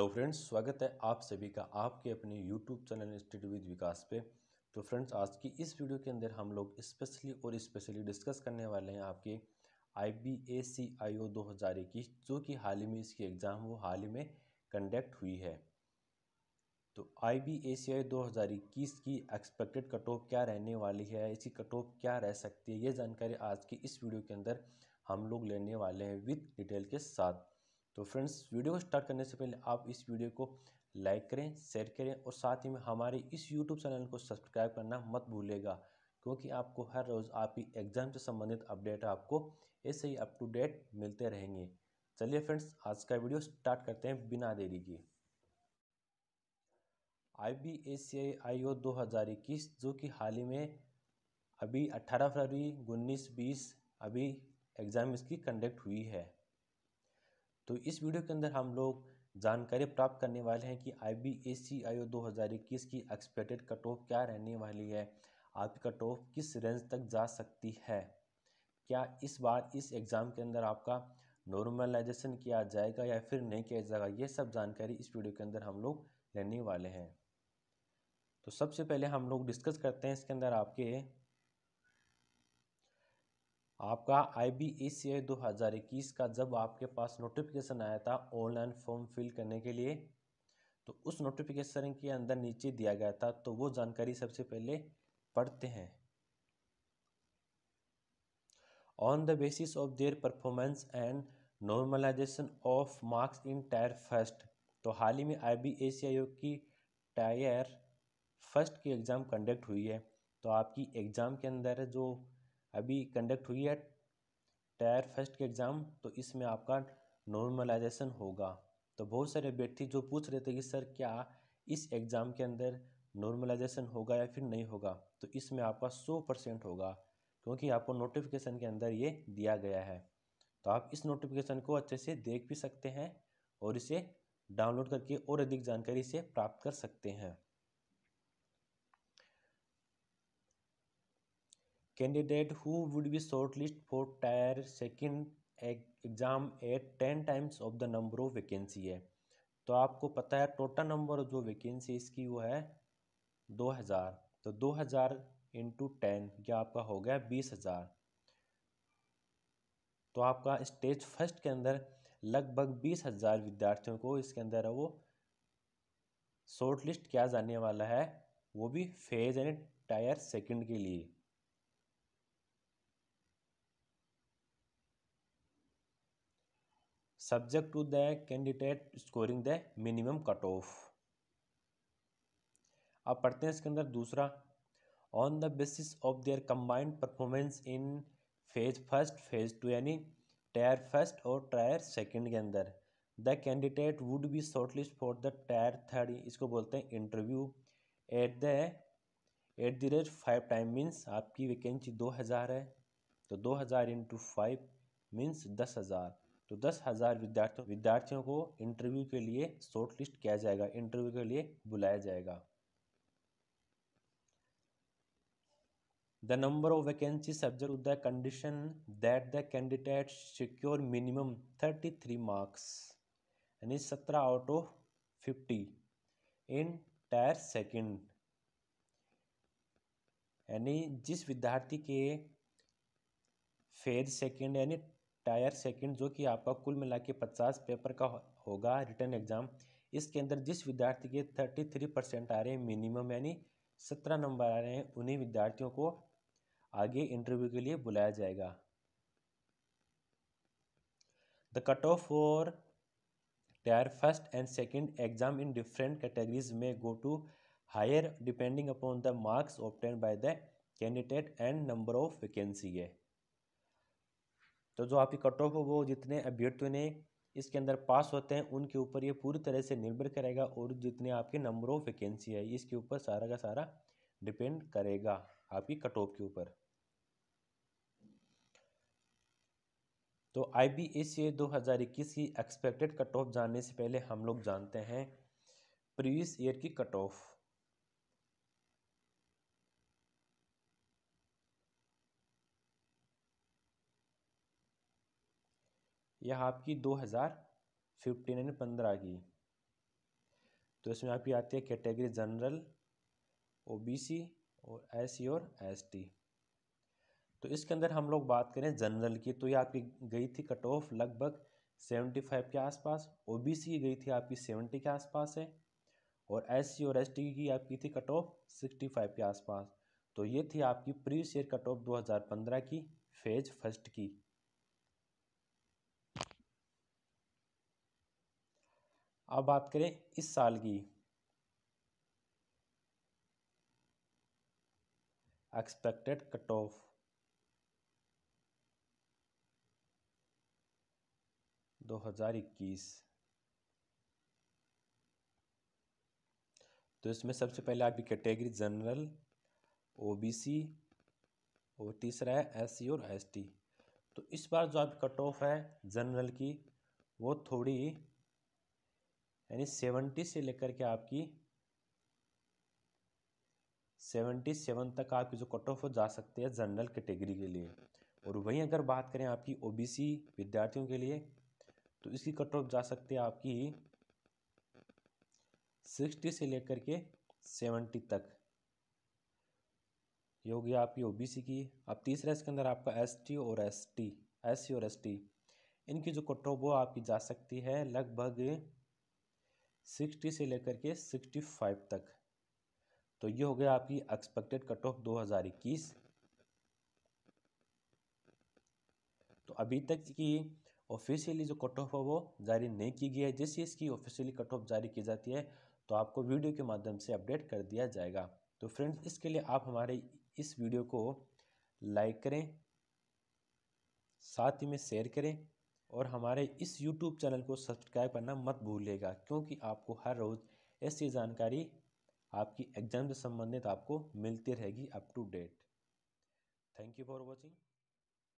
hello friends स्वागत है आप सभी का आपके अपने YouTube channel institute with Vikas पे तो फ्रेंड्स आज की इस वीडियो के अंदर हम लोग स्पेशली और स्पेशली डिस्कस करने वाले हैं आपके आई बी ए सी आई ओ दो हज़ार इक्कीस जो कि हाल ही में इसकी एग्ज़ाम वो हाल ही में कंडक्ट हुई है तो आई बी ए सी आई दो हज़ार इक्कीस की एक्सपेक्टेड कट ऑफ क्या रहने वाली है इसकी कट ऑफ क्या रह सकती है ये जानकारी आज की इस वीडियो के अंदर हम लोग लेने वाले हैं विथ डिटेल के साथ तो फ्रेंड्स वीडियो को स्टार्ट करने से पहले आप इस वीडियो को लाइक करें शेयर करें और साथ ही में हमारे इस यूट्यूब चैनल को सब्सक्राइब करना मत भूलेगा क्योंकि आपको हर रोज़ आपकी एग्ज़ाम से संबंधित अपडेट आपको ऐसे ही अप टू डेट मिलते रहेंगे चलिए फ्रेंड्स आज का वीडियो स्टार्ट करते हैं बिना देरी के आई बी एस सी आई ओ दो हज़ार इक्कीस जो कि हाल ही में अभी अट्ठारह फरवरी उन्नीस बीस अभी एग्ज़ाम इसकी कंडक्ट हुई है तो इस वीडियो के अंदर हम लोग जानकारी प्राप्त करने वाले हैं कि आई बी ए सी आई ओ दो हज़ार इक्कीस की एक्सपेक्टेड कट ऑफ क्या रहने वाली है आपकी कट ऑफ किस रेंज तक जा सकती है क्या इस बार इस एग्ज़ाम के अंदर आपका नॉर्मलाइजेशन किया जाएगा या फिर नहीं किया जाएगा ये सब जानकारी इस वीडियो के अंदर हम लोग लेने वाले हैं तो सबसे पहले हम लोग डिस्कस करते हैं इसके अंदर आपके आपका आई बी ए सी आई दो हज़ार इक्कीस का जब आपके पास नोटिफिकेशन आया था ऑनलाइन फॉर्म फिल करने के लिए तो उस नोटिफिकेशन के अंदर नीचे दिया गया था तो वो जानकारी सबसे पहले पढ़ते हैं on the basis of their performance and normalisation of marks in tier first तो हाल ही में आई बी ए सी आई की टायर फर्स्ट की एग्ज़ाम कंडक्ट हुई है तो आपकी एग्ज़ाम के अंदर जो अभी कंडक्ट हुई है टायर फर्स्ट के एग्ज़ाम तो इसमें आपका नॉर्मलाइजेशन होगा तो बहुत सारे व्यक्ति जो पूछ रहे थे कि सर क्या इस एग्ज़ाम के अंदर नॉर्मलाइजेशन होगा या फिर नहीं होगा तो इसमें आपका सौ परसेंट होगा क्योंकि आपको नोटिफिकेशन के अंदर ये दिया गया है तो आप इस नोटिफिकेशन को अच्छे से देख भी सकते हैं और इसे डाउनलोड करके और अधिक जानकारी से प्राप्त कर सकते हैं candidate who would be shortlisted for tier second exam at ten times of the number of vacancy है तो आपको पता है टोटल नंबर जो वैकेंसी इसकी वो है दो हज़ार तो दो हज़ार इंटू टेन यह आपका हो गया बीस हज़ार तो आपका स्टेज फर्स्ट के अंदर लगभग बीस हज़ार विद्यार्थियों को इसके अंदर वो शॉर्ट लिस्ट किया जाने वाला है वो भी फेज यानी टायर सेकंड के लिए subject to the candidate scoring the minimum cut off अब पढ़ते हैं इसके अंदर दूसरा on the basis of their combined performance in phase first phase two यानी टायर फर्स्ट और टायर सेकंड के अंदर the candidate would be shortlist for the tier third इसको बोलते हैं interview at the at the rate five time means आपकी vacancy दो हज़ार है तो दो हज़ार इंटू फाइव मीन्स दस हज़ार तो दस हज़ार विद्यार्थियों विद्यार्थियों को इंटरव्यू के लिए शॉर्ट लिस्ट किया जाएगा इंटरव्यू के लिए बुलाया जाएगा the number of vacancy subject the condition that the candidate secure minimum thirty three marks यानी सत्रह out of fifty in tier second यानी जिस विद्यार्थी के फेज सेकेंड यानी टायर सेकंड जो कि आपका कुल मिला के पचास पेपर का होगा रिटर्न एग्जाम इसके अंदर जिस विद्यार्थी के थर्टी थ्री परसेंट आ रहे हैं मिनिमम यानी सत्रह नंबर आ रहे हैं उन्हीं विद्यार्थियों को आगे इंटरव्यू के लिए बुलाया जाएगा the cut off for tier first and second exam in different categories में go to higher depending upon the marks obtain by the candidate and number of vacancy है तो जो आपकी कट ऑफ हो वो जितने अभ्यर्थियों ने इसके अंदर पास होते हैं उनके ऊपर ये पूरी तरह से निर्भर करेगा और जितने आपके नंबर ऑफ वैकेंसी है इसके ऊपर सारा का सारा डिपेंड करेगा आपकी कट ऑफ के ऊपर तो आई बी एस ए दो हज़ार इक्कीस की एक्सपेक्टेड कट ऑफ जानने से पहले हम लोग जानते हैं प्रीवियस ईयर की कट ऑफ यह आपकी दो हज़ार फिफ्टीन यानी पंद्रह की तो इसमें आपकी आती है कैटेगरी जनरल ओबीसी और एस और एस टी तो इसके अंदर हम लोग बात करें जनरल की तो ये आपकी गई थी कट ऑफ लगभग सेवेंटी फाइव के आसपास ओबीसी की गई थी आपकी सेवेंटी के आसपास है और एस और एस की आपकी थी कट ऑफ सिक्सटी फाइव के आसपास तो ये थी आपकी प्री ईयर कट ऑफ दो हज़ार पंद्रह की फेज फर्स्ट की अब बात करें इस साल की एक्सपेक्टेड कट ऑफ दो हज़ार इक्कीस तो इसमें सबसे पहले आपकी कैटेगरी जनरल ओबीसी और तीसरा है एससी e और एसटी तो इस बार जो आपकी कट ऑफ है जनरल की वो थोड़ी यानी सेवेंटी से लेकर के आपकी सेवेंटी सेवन तक आपकी जो कट ऑफ जा सकते हैं जनरल कैटेगरी के लिए और वहीं अगर बात करें आपकी ओबीसी विद्यार्थियों के लिए तो इसकी कट ऑफ जा सकती है आपकी सिक्सटी से लेकर के सेवेंटी तक ये हो गया आपकी ओबीसी की अब तीसरा इसके अंदर आपका एसटी और एसटी एससी और एसटी इनकी जो कट ऑफ वो आपकी जा सकती है लगभग सिक्सटी से लेकर के सिक्सटी फाइव तक तो ये हो गया आपकी एक्सपेक्टेड कट ऑफ दो हज़ार इक्कीस तो अभी तक की ऑफिशियली जो कट ऑफ है वो जारी नहीं की गई है जैसे इसकी ऑफिशियली कट ऑफ जारी की जाती है तो आपको वीडियो के माध्यम से अपडेट कर दिया जाएगा तो फ्रेंड्स इसके लिए आप हमारे इस वीडियो को लाइक करें साथ ही में शेयर करें और हमारे इस यूट्यूब चैनल को सब्सक्राइब करना मत भूलिएगा क्योंकि आपको हर रोज़ ऐसी जानकारी आपकी एग्ज़ाम से संबंधित आपको मिलती रहेगी up to date thank you for watching